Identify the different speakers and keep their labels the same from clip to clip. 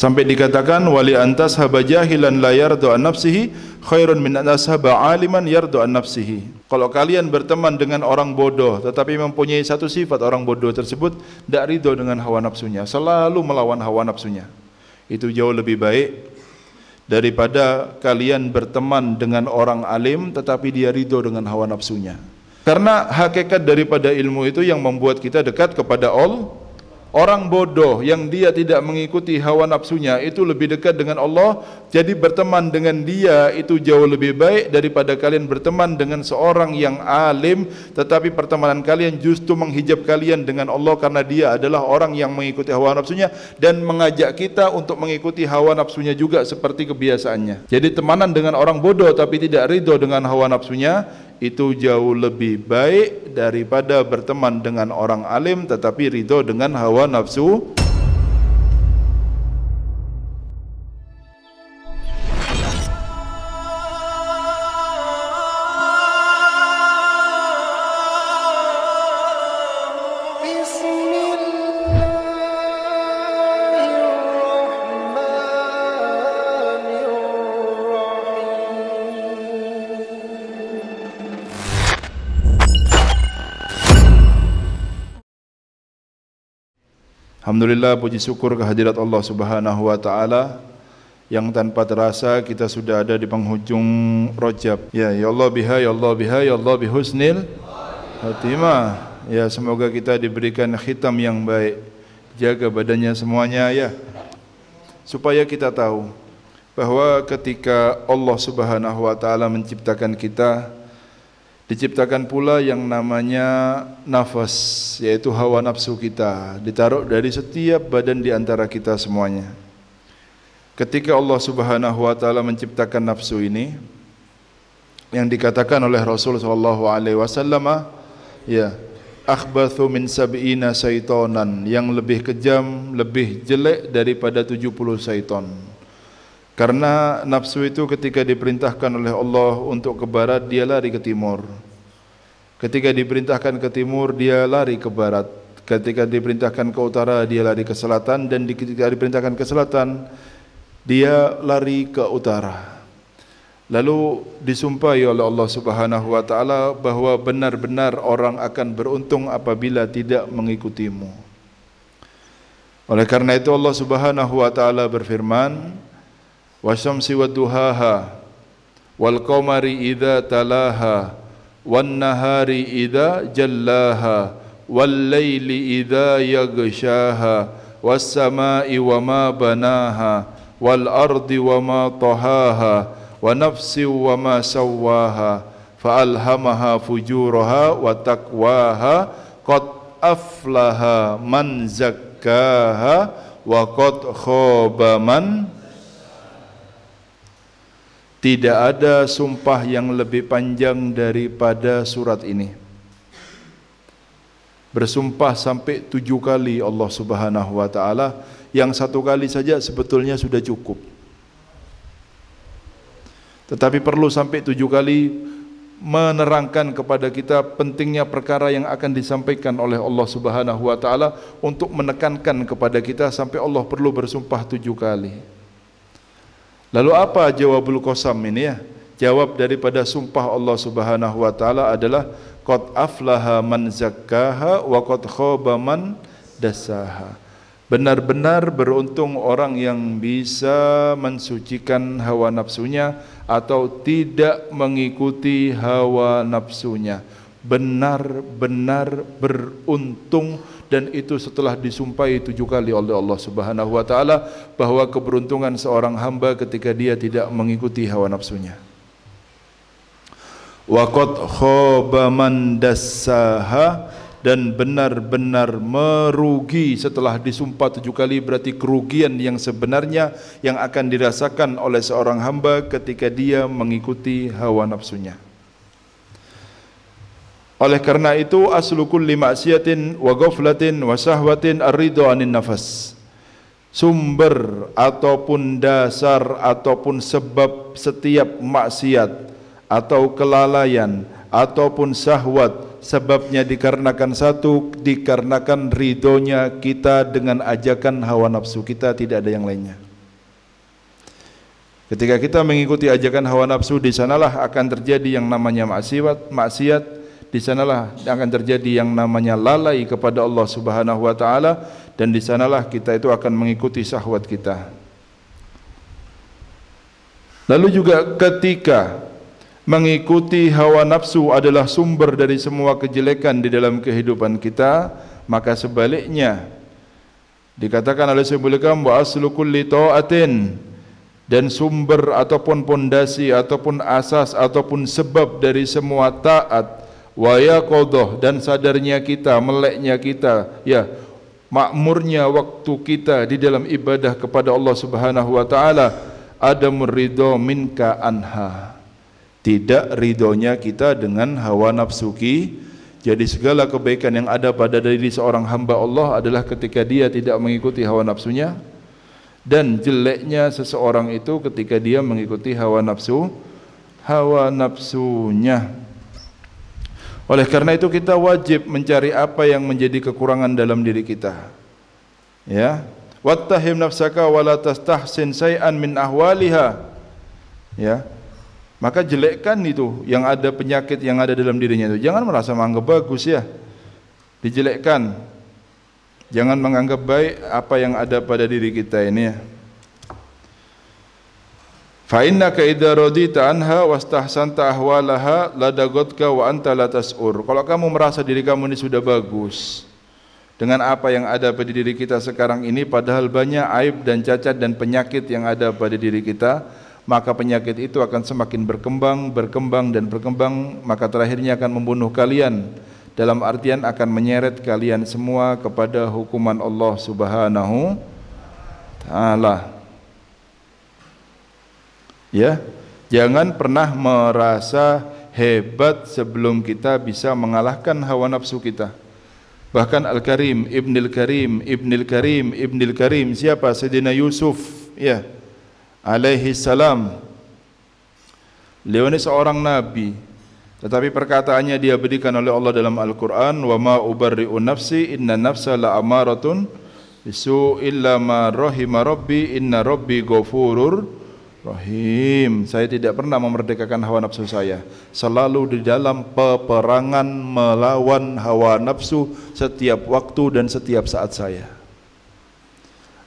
Speaker 1: Sampai dikatakan wali antas haba layar doa nafsihi khairun min aliman yar doa nafsihi. Kalau kalian berteman dengan orang bodoh tetapi mempunyai satu sifat orang bodoh tersebut tidak ridho dengan hawa nafsunya, selalu melawan hawa nafsunya. Itu jauh lebih baik daripada kalian berteman dengan orang alim tetapi dia ridho dengan hawa nafsunya. Karena hakikat daripada ilmu itu yang membuat kita dekat kepada Allah Orang bodoh yang dia tidak mengikuti hawa nafsunya itu lebih dekat dengan Allah. Jadi berteman dengan dia itu jauh lebih baik daripada kalian berteman dengan seorang yang alim. Tetapi pertemanan kalian justru menghijab kalian dengan Allah karena dia adalah orang yang mengikuti hawa nafsunya dan mengajak kita untuk mengikuti hawa nafsunya juga seperti kebiasaannya. Jadi temanan dengan orang bodoh tapi tidak ridho dengan hawa nafsunya itu jauh lebih baik daripada berteman dengan orang alim tetapi ridho dengan hawa nafsu Alhamdulillah puji syukur kehadirat Allah Subhanahu wa taala yang tanpa terasa kita sudah ada di penghujung Rajab. Ya, ya Allah biha ya Allah biha ya Allah bihusnil khatimah. Ya, semoga kita diberikan khitam yang baik. Jaga badannya semuanya ya. Supaya kita tahu bahwa ketika Allah Subhanahu wa taala menciptakan kita Diciptakan pula yang namanya nafas, yaitu hawa nafsu kita, ditaruh dari setiap badan di antara kita semuanya. Ketika Allah Subhanahu wa taala menciptakan nafsu ini, yang dikatakan oleh Rasul sallallahu alaihi wasallam, ya, akhbathu min sab'ina syaitonan, yang lebih kejam, lebih jelek daripada 70 syaiton. Karena nafsu itu ketika diperintahkan oleh Allah untuk ke barat, dia lari ke timur. Ketika diperintahkan ke timur, dia lari ke barat. Ketika diperintahkan ke utara, dia lari ke selatan. Dan ketika diperintahkan ke selatan, dia lari ke utara. Lalu disumpahi oleh Allah Subhanahu wa taala bahwa benar-benar orang akan beruntung apabila tidak mengikutimu. Oleh karena itu Allah Subhanahu wa taala berfirman, والشمس ودهاها والقمر إذا تلاها والنهار إذا جلاها والليل إذا يغشاها والسماء وما بناها والأرض وما طهاها ونفس وما سواها فألهمها فجورها وتقواها قد أفلها من زكاها وقد خاب من Tidak ada sumpah yang lebih panjang daripada surat ini. Bersumpah sampai tujuh kali Allah Subhanahu wa taala, yang satu kali saja sebetulnya sudah cukup. Tetapi perlu sampai tujuh kali menerangkan kepada kita pentingnya perkara yang akan disampaikan oleh Allah Subhanahu wa taala untuk menekankan kepada kita sampai Allah perlu bersumpah tujuh kali. Lalu apa jawabul qasam ini ya? Jawab daripada sumpah Allah Subhanahu wa taala adalah qad aflaha man zakkaha wa qad khaba man dasaha. Benar-benar beruntung orang yang bisa mensucikan hawa nafsunya atau tidak mengikuti hawa nafsunya. Benar-benar beruntung dan itu setelah disumpahi tujuh kali oleh Allah Subhanahu wa taala bahwa keberuntungan seorang hamba ketika dia tidak mengikuti hawa nafsunya. Wa khaba man dassaha dan benar-benar merugi setelah disumpah tujuh kali berarti kerugian yang sebenarnya yang akan dirasakan oleh seorang hamba ketika dia mengikuti hawa nafsunya. Oleh karena itu aslu kulli ma'siyatin wa ghaflatin wa sahwatin ar-ridha anin nafas. Sumber ataupun dasar ataupun sebab setiap maksiat atau kelalaian ataupun sahwat sebabnya dikarenakan satu dikarenakan ridhonya kita dengan ajakan hawa nafsu kita tidak ada yang lainnya. Ketika kita mengikuti ajakan hawa nafsu di sanalah akan terjadi yang namanya maksiat, maksiat di sanalah akan terjadi yang namanya lalai kepada Allah Subhanahu wa taala dan di sanalah kita itu akan mengikuti syahwat kita. Lalu juga ketika mengikuti hawa nafsu adalah sumber dari semua kejelekan di dalam kehidupan kita, maka sebaliknya dikatakan oleh Syaikhul bahwa wa aslu kulli ta'atin dan sumber ataupun pondasi ataupun asas ataupun sebab dari semua taat waya kodoh dan sadarnya kita, meleknya kita, ya makmurnya waktu kita di dalam ibadah kepada Allah Subhanahu wa taala ada murido minka anha. Tidak ridhonya kita dengan hawa nafsu ki. Jadi segala kebaikan yang ada pada diri seorang hamba Allah adalah ketika dia tidak mengikuti hawa nafsunya dan jeleknya seseorang itu ketika dia mengikuti hawa nafsu hawa nafsunya. Oleh karena itu kita wajib mencari apa yang menjadi kekurangan dalam diri kita. Ya. Wattahim nafsaka wa la tastahsin say'an min ahwaliha. Ya. Maka jelekkan itu yang ada penyakit yang ada dalam dirinya itu. Jangan merasa menganggap bagus ya. Dijelekkan. Jangan menganggap baik apa yang ada pada diri kita ini ya. Fa innaka idza radita anha wastahsanta ahwalaha ladagatka wa anta la tas'ur. Kalau kamu merasa diri kamu ini sudah bagus dengan apa yang ada pada diri kita sekarang ini padahal banyak aib dan cacat dan penyakit yang ada pada diri kita, maka penyakit itu akan semakin berkembang, berkembang dan berkembang, maka terakhirnya akan membunuh kalian. Dalam artian akan menyeret kalian semua kepada hukuman Allah Subhanahu taala. Ya, jangan pernah merasa hebat sebelum kita bisa mengalahkan hawa nafsu kita. Bahkan Al-Karim, Ibnil Karim, Ibnil Karim, Ibnil Karim, siapa? Sayyidina Yusuf, ya. Alaihi salam. Beliau seorang nabi, tetapi perkataannya dia berikan oleh Allah dalam Al-Quran, wa ma ubarri'u nafsi inna nafsa la amaratun bisu illa ma rahima rabbi inna rabbi ghafurur Rahim, saya tidak pernah memerdekakan hawa nafsu saya. Selalu di dalam peperangan melawan hawa nafsu setiap waktu dan setiap saat saya.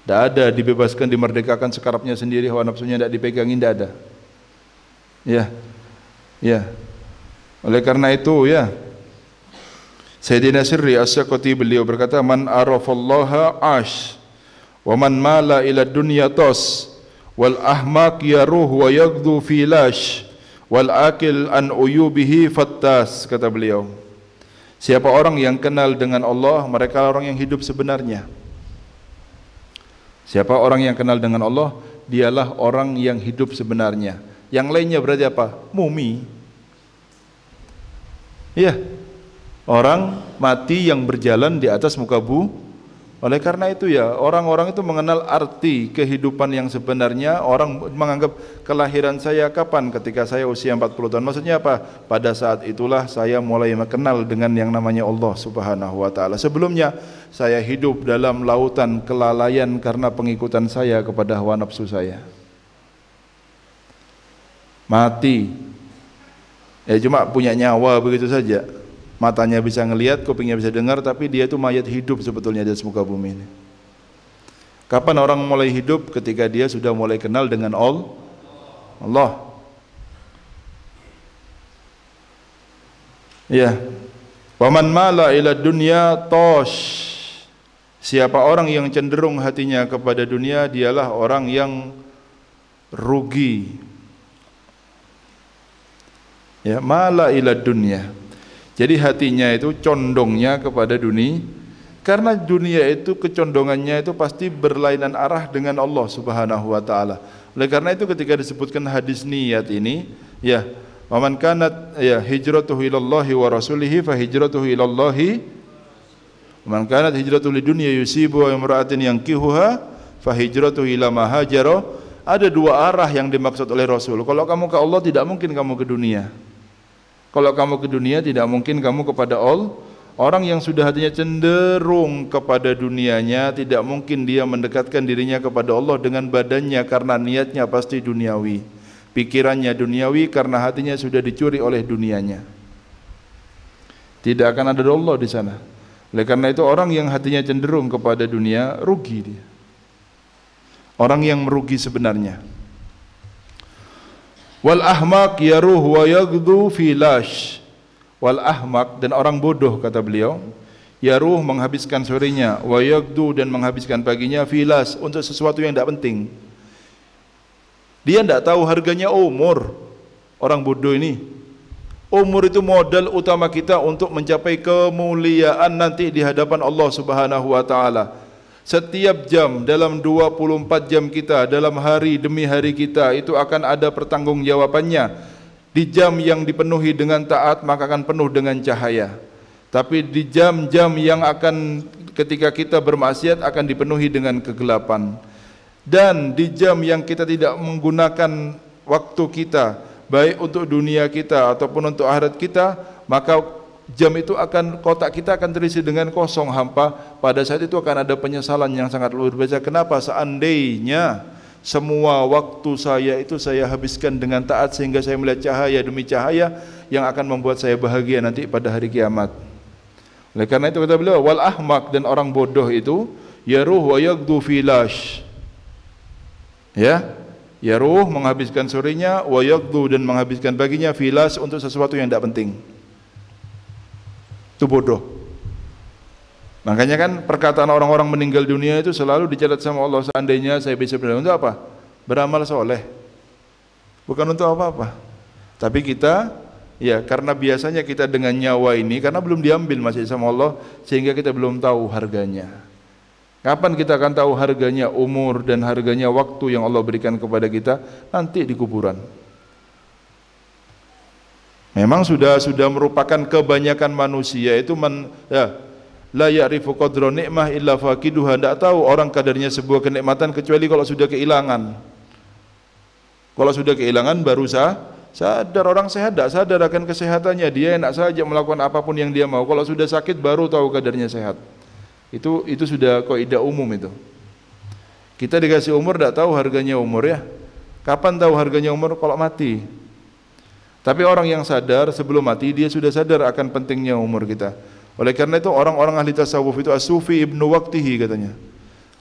Speaker 1: Tidak ada dibebaskan, dimerdekakan sekarapnya sendiri, hawa nafsunya tidak dipegangin, tidak ada. Ya, ya. Oleh karena itu, ya. Sayyidina Sirri As-Sakoti beliau berkata, Man arafallaha ash, wa man mala ila dunya tos wal ahmaq yaruh wa yaghdhu fi lash wal akil an uyubihi fattas kata beliau siapa orang yang kenal dengan Allah mereka orang yang hidup sebenarnya siapa orang yang kenal dengan Allah dialah orang yang hidup sebenarnya yang lainnya berarti apa mumi iya orang mati yang berjalan di atas muka bu oleh karena itu ya, orang-orang itu mengenal arti kehidupan yang sebenarnya. Orang menganggap kelahiran saya kapan ketika saya usia 40 tahun. Maksudnya apa? Pada saat itulah saya mulai mengenal dengan yang namanya Allah Subhanahu wa taala. Sebelumnya saya hidup dalam lautan kelalaian karena pengikutan saya kepada hawa nafsu saya. Mati. Ya cuma punya nyawa begitu saja matanya bisa ngelihat, kupingnya bisa dengar, tapi dia itu mayat hidup sebetulnya di atas muka bumi ini. Kapan orang mulai hidup? Ketika dia sudah mulai kenal dengan all Allah. Ya. Waman mala ila dunya tosh. Siapa orang yang cenderung hatinya kepada dunia, dialah orang yang rugi. Ya, mala ila dunya. Jadi hatinya itu condongnya kepada dunia karena dunia itu kecondongannya itu pasti berlainan arah dengan Allah Subhanahu wa taala. Oleh karena itu ketika disebutkan hadis niat ini, ya, "Man kanat ya hijratuhu ilallahi wa rasulihi fa hijratuhu ilallahi" "Man kanat hijratu lidunya yusibu wa imra'atin kihuha fa hijratuhu ila mahajaro. Ada dua arah yang dimaksud oleh Rasul. Kalau kamu ke Allah tidak mungkin kamu ke dunia. Kalau kamu ke dunia tidak mungkin kamu kepada Allah. Orang yang sudah hatinya cenderung kepada dunianya tidak mungkin dia mendekatkan dirinya kepada Allah dengan badannya karena niatnya pasti duniawi. Pikirannya duniawi karena hatinya sudah dicuri oleh dunianya. Tidak akan ada Allah di sana. Oleh karena itu orang yang hatinya cenderung kepada dunia rugi dia. Orang yang merugi sebenarnya. Wal ahmak yaruh wa yagdu fi lash. Wal ahmak dan orang bodoh kata beliau, yaruh menghabiskan sorenya, wa yagdu dan menghabiskan paginya fi lash untuk sesuatu yang tidak penting. Dia tidak tahu harganya umur. Orang bodoh ini Umur itu modal utama kita untuk mencapai kemuliaan nanti di hadapan Allah Subhanahu wa taala. Setiap jam dalam 24 jam kita, dalam hari demi hari kita itu akan ada pertanggungjawabannya. Di jam yang dipenuhi dengan taat maka akan penuh dengan cahaya. Tapi di jam-jam yang akan ketika kita bermaksiat akan dipenuhi dengan kegelapan. Dan di jam yang kita tidak menggunakan waktu kita baik untuk dunia kita ataupun untuk akhirat kita, maka jam itu akan kotak kita akan terisi dengan kosong hampa pada saat itu akan ada penyesalan yang sangat luar biasa kenapa seandainya semua waktu saya itu saya habiskan dengan taat sehingga saya melihat cahaya demi cahaya yang akan membuat saya bahagia nanti pada hari kiamat oleh karena itu kata beliau wal ahmak dan orang bodoh itu yaruh wa yagdu filash ya yaruh menghabiskan sorenya wa yagdu dan menghabiskan baginya filas untuk sesuatu yang tidak penting itu bodoh. Makanya kan perkataan orang-orang meninggal dunia itu selalu dicatat sama Allah seandainya saya bisa beramal untuk apa? Beramal soleh. Bukan untuk apa-apa. Tapi kita ya karena biasanya kita dengan nyawa ini karena belum diambil masih sama Allah sehingga kita belum tahu harganya. Kapan kita akan tahu harganya umur dan harganya waktu yang Allah berikan kepada kita? Nanti di kuburan. Memang sudah sudah merupakan kebanyakan manusia itu men, ya, la ya'rifu qadra nikmah illa faqiduha. Tidak tahu orang kadarnya sebuah kenikmatan kecuali kalau sudah kehilangan. Kalau sudah kehilangan baru sah, sadar orang sehat tidak sadar akan kesehatannya. Dia enak saja melakukan apapun yang dia mau. Kalau sudah sakit baru tahu kadarnya sehat. Itu itu sudah kaidah umum itu. Kita dikasih umur tidak tahu harganya umur ya. Kapan tahu harganya umur? Kalau mati. Tapi orang yang sadar sebelum mati dia sudah sadar akan pentingnya umur kita. Oleh karena itu orang-orang ahli tasawuf itu asufi ibnu waktihi katanya.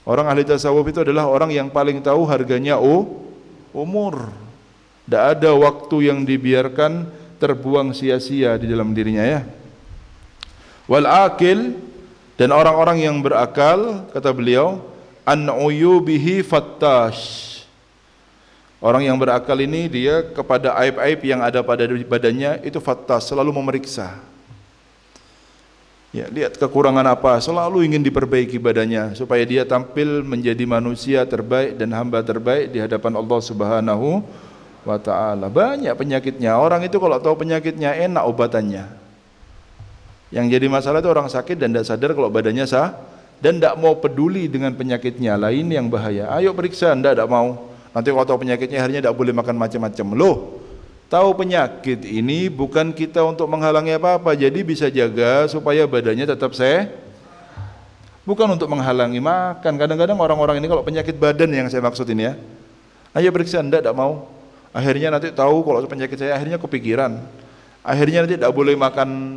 Speaker 1: Orang ahli tasawuf itu adalah orang yang paling tahu harganya oh, umur. Tidak ada waktu yang dibiarkan terbuang sia-sia di dalam dirinya ya. Wal akil dan orang-orang yang berakal kata beliau an uyubihi fattash Orang yang berakal ini dia kepada aib-aib yang ada pada badannya itu fatah selalu memeriksa. Ya, lihat kekurangan apa, selalu ingin diperbaiki badannya supaya dia tampil menjadi manusia terbaik dan hamba terbaik di hadapan Allah Subhanahu wa taala. Banyak penyakitnya. Orang itu kalau tahu penyakitnya enak obatannya. Yang jadi masalah itu orang sakit dan tidak sadar kalau badannya sah dan tidak mau peduli dengan penyakitnya lain yang bahaya. Ayo periksa, tidak tidak mau. Nanti kalau tahu penyakitnya harinya tidak boleh makan macam-macam. Loh, tahu penyakit ini bukan kita untuk menghalangi apa-apa. Jadi bisa jaga supaya badannya tetap sehat. Bukan untuk menghalangi makan. Kadang-kadang orang-orang ini kalau penyakit badan yang saya maksud ini ya. Ayo periksa, anda tidak mau. Akhirnya nanti tahu kalau penyakit saya, akhirnya kepikiran. Akhirnya nanti tidak boleh makan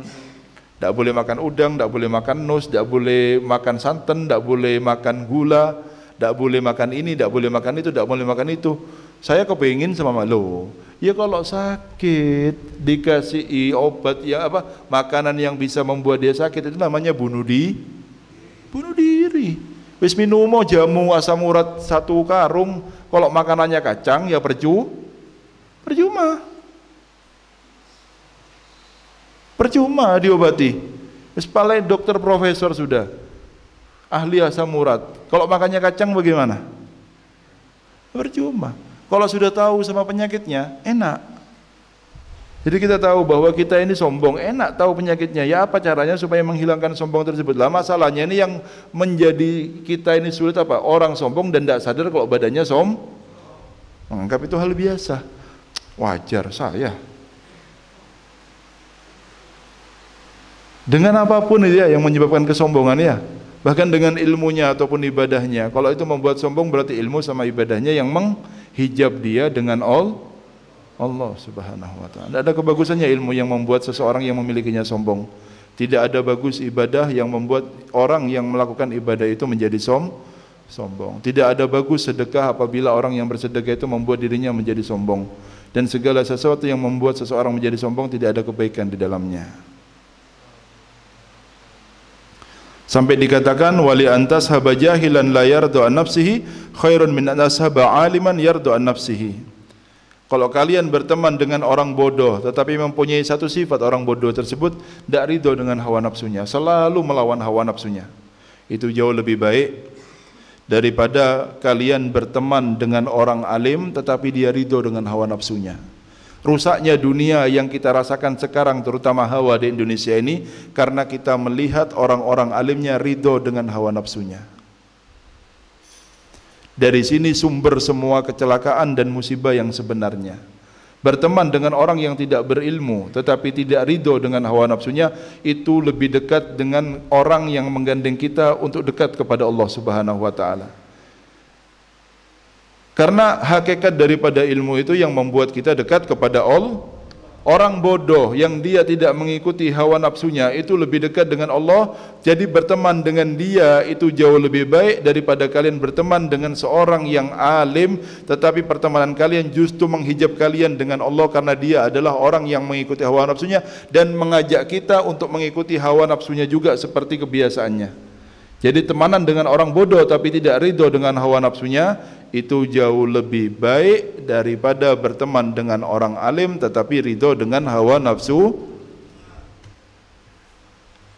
Speaker 1: tidak boleh makan udang, tidak boleh makan nus, tidak boleh makan santan, tidak boleh makan gula, tidak boleh makan ini, tidak boleh makan itu, tidak boleh makan itu. Saya kepingin sama malu. Ya kalau sakit dikasih obat ya apa makanan yang bisa membuat dia sakit itu namanya bunuh di bunuh diri. Wis minum jamu asam urat satu karung, kalau makanannya kacang ya percu percuma. Percuma diobati. Wis dokter profesor sudah ahli asam urat. Kalau makannya kacang bagaimana? Berjumpa. Kalau sudah tahu sama penyakitnya, enak. Jadi kita tahu bahwa kita ini sombong, enak tahu penyakitnya. Ya apa caranya supaya menghilangkan sombong tersebut? Lah masalahnya ini yang menjadi kita ini sulit apa? Orang sombong dan tidak sadar kalau badannya som. Menganggap itu hal biasa. Wajar saya. Dengan apapun dia ya yang menyebabkan kesombongan ya bahkan dengan ilmunya ataupun ibadahnya. Kalau itu membuat sombong berarti ilmu sama ibadahnya yang menghijab dia dengan all Allah Subhanahu wa taala. Tidak ada kebagusannya ilmu yang membuat seseorang yang memilikinya sombong. Tidak ada bagus ibadah yang membuat orang yang melakukan ibadah itu menjadi som sombong. Tidak ada bagus sedekah apabila orang yang bersedekah itu membuat dirinya menjadi sombong. Dan segala sesuatu yang membuat seseorang menjadi sombong tidak ada kebaikan di dalamnya. Sampai dikatakan wali antas haba jahilan la nafsihi khairun min an aliman yar doa nafsihi. Kalau kalian berteman dengan orang bodoh tetapi mempunyai satu sifat orang bodoh tersebut tidak ridho dengan hawa nafsunya, selalu melawan hawa nafsunya. Itu jauh lebih baik daripada kalian berteman dengan orang alim tetapi dia ridho dengan hawa nafsunya. Rusaknya dunia yang kita rasakan sekarang terutama hawa di Indonesia ini karena kita melihat orang-orang alimnya ridho dengan hawa nafsunya. Dari sini sumber semua kecelakaan dan musibah yang sebenarnya. Berteman dengan orang yang tidak berilmu tetapi tidak ridho dengan hawa nafsunya itu lebih dekat dengan orang yang menggandeng kita untuk dekat kepada Allah Subhanahu wa taala. Karena hakikat daripada ilmu itu yang membuat kita dekat kepada Allah. Orang bodoh yang dia tidak mengikuti hawa nafsunya itu lebih dekat dengan Allah. Jadi berteman dengan dia itu jauh lebih baik daripada kalian berteman dengan seorang yang alim. Tetapi pertemanan kalian justru menghijab kalian dengan Allah karena dia adalah orang yang mengikuti hawa nafsunya dan mengajak kita untuk mengikuti hawa nafsunya juga seperti kebiasaannya. Jadi temanan dengan orang bodoh tapi tidak ridho dengan hawa nafsunya itu jauh lebih baik daripada berteman dengan orang alim tetapi ridho dengan hawa nafsu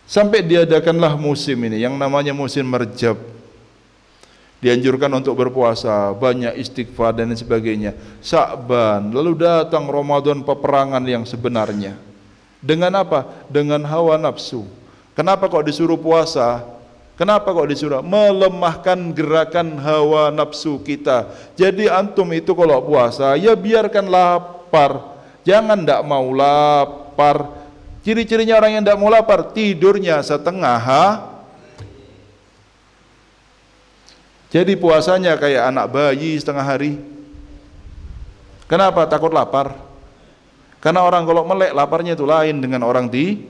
Speaker 1: sampai diadakanlah musim ini yang namanya musim merjab dianjurkan untuk berpuasa banyak istighfar dan sebagainya Sa'ban lalu datang Ramadan peperangan yang sebenarnya dengan apa? dengan hawa nafsu kenapa kok disuruh puasa? Kenapa kok disuruh? Melemahkan gerakan hawa nafsu kita. Jadi antum itu kalau puasa, ya biarkan lapar. Jangan tidak mau lapar. Ciri-cirinya orang yang tidak mau lapar, tidurnya setengah ha? Jadi puasanya kayak anak bayi setengah hari. Kenapa? Takut lapar. Karena orang kalau melek laparnya itu lain dengan orang di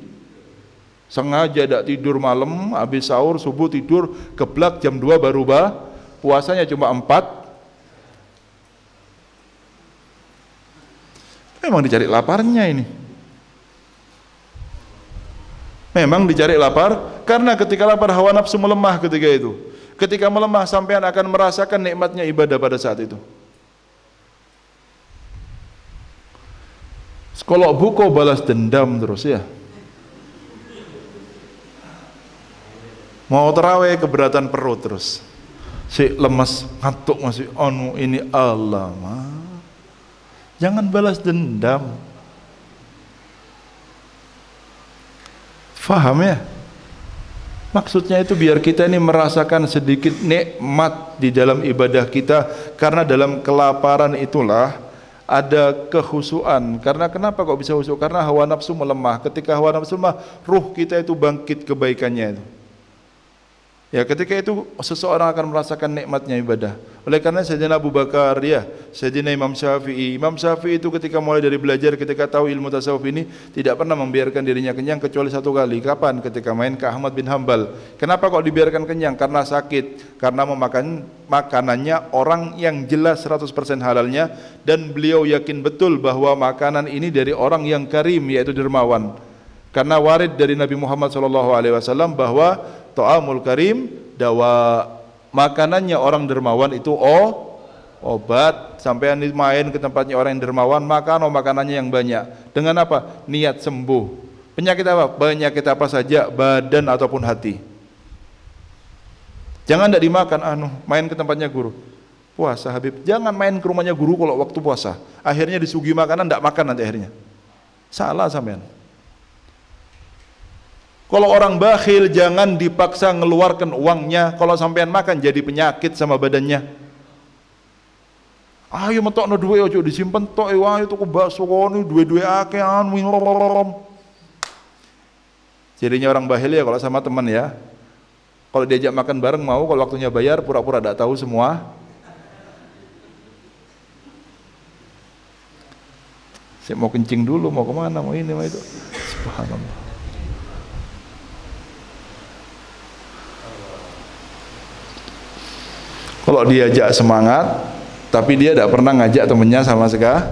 Speaker 1: Sengaja tidak tidur malam, habis sahur, subuh tidur, keblak jam 2 baru bah, puasanya cuma 4. Memang dicari laparnya ini. Memang dicari lapar, karena ketika lapar hawa nafsu melemah ketika itu. Ketika melemah sampean akan merasakan nikmatnya ibadah pada saat itu. Kalau buko balas dendam terus ya. mau terawih keberatan perut terus si lemas, ngantuk masih onu ini Allah jangan balas dendam faham ya maksudnya itu biar kita ini merasakan sedikit nikmat di dalam ibadah kita karena dalam kelaparan itulah ada kehusuan karena kenapa kok bisa husu karena hawa nafsu melemah ketika hawa nafsu melemah ruh kita itu bangkit kebaikannya itu Ya ketika itu seseorang akan merasakan nikmatnya ibadah. Oleh karena Sayyidina Abu Bakar, ya Sayyidina Imam Syafi'i. Imam Syafi'i itu ketika mulai dari belajar, ketika tahu ilmu tasawuf ini tidak pernah membiarkan dirinya kenyang kecuali satu kali. Kapan? Ketika main ke Ahmad bin Hambal. Kenapa kok dibiarkan kenyang? Karena sakit, karena memakan makanannya orang yang jelas 100% halalnya dan beliau yakin betul bahwa makanan ini dari orang yang karim yaitu dermawan. Karena warid dari Nabi Muhammad SAW bahwa ta'amul karim dawa makanannya orang dermawan itu oh obat sampai main ke tempatnya orang yang dermawan makan oh makanannya yang banyak dengan apa niat sembuh penyakit apa penyakit apa saja badan ataupun hati jangan tidak dimakan anu main ke tempatnya guru puasa Habib jangan main ke rumahnya guru kalau waktu puasa akhirnya disugi makanan tidak makan nanti akhirnya salah sampean kalau orang bakhil jangan dipaksa ngeluarkan uangnya. Kalau sampean makan jadi penyakit sama badannya. Ayo metokno duwe ojo disimpen tok itu eh, ku bakso koni duwe-duwe akeh anu. Jadinya orang bakhil ya kalau sama teman ya. Kalau diajak makan bareng mau, kalau waktunya bayar pura-pura tidak tahu semua. Saya mau kencing dulu, mau kemana, mau ini, mau itu. Subhanallah. Kalau diajak semangat, tapi dia tidak pernah ngajak temennya sama sekali.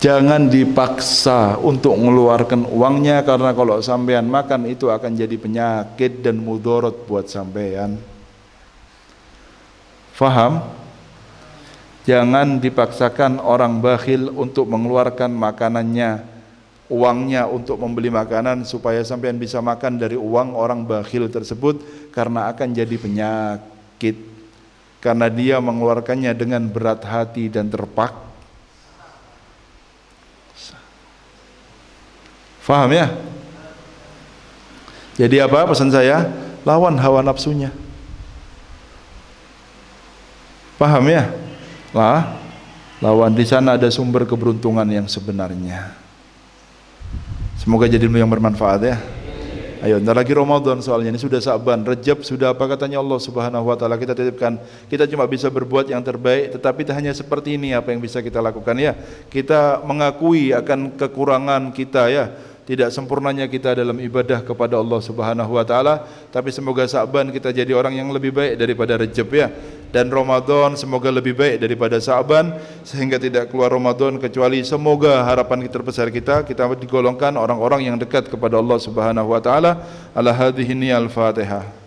Speaker 1: Jangan dipaksa untuk mengeluarkan uangnya karena kalau sampean makan itu akan jadi penyakit dan mudorot buat sampean. Faham? Jangan dipaksakan orang bakhil untuk mengeluarkan makanannya, uangnya untuk membeli makanan supaya sampean bisa makan dari uang orang bakhil tersebut karena akan jadi penyakit karena dia mengeluarkannya dengan berat hati dan terpak Faham ya? Jadi apa pesan saya? Lawan hawa nafsunya. Paham ya? Lah, lawan di sana ada sumber keberuntungan yang sebenarnya. Semoga jadi yang bermanfaat ya. Ayo, ntar lagi Ramadan soalnya ini sudah Sa'ban, Rejab sudah apa katanya Allah Subhanahu wa taala kita titipkan. Kita cuma bisa berbuat yang terbaik, tetapi hanya seperti ini apa yang bisa kita lakukan ya. Kita mengakui akan kekurangan kita ya tidak sempurnanya kita dalam ibadah kepada Allah Subhanahu wa taala tapi semoga Sa'ban kita jadi orang yang lebih baik daripada Rejab ya dan Ramadan semoga lebih baik daripada Saban sehingga tidak keluar Ramadan kecuali semoga harapan kita besar kita kita digolongkan orang-orang yang dekat kepada Allah Subhanahu wa taala ala hadhihi al-fatihah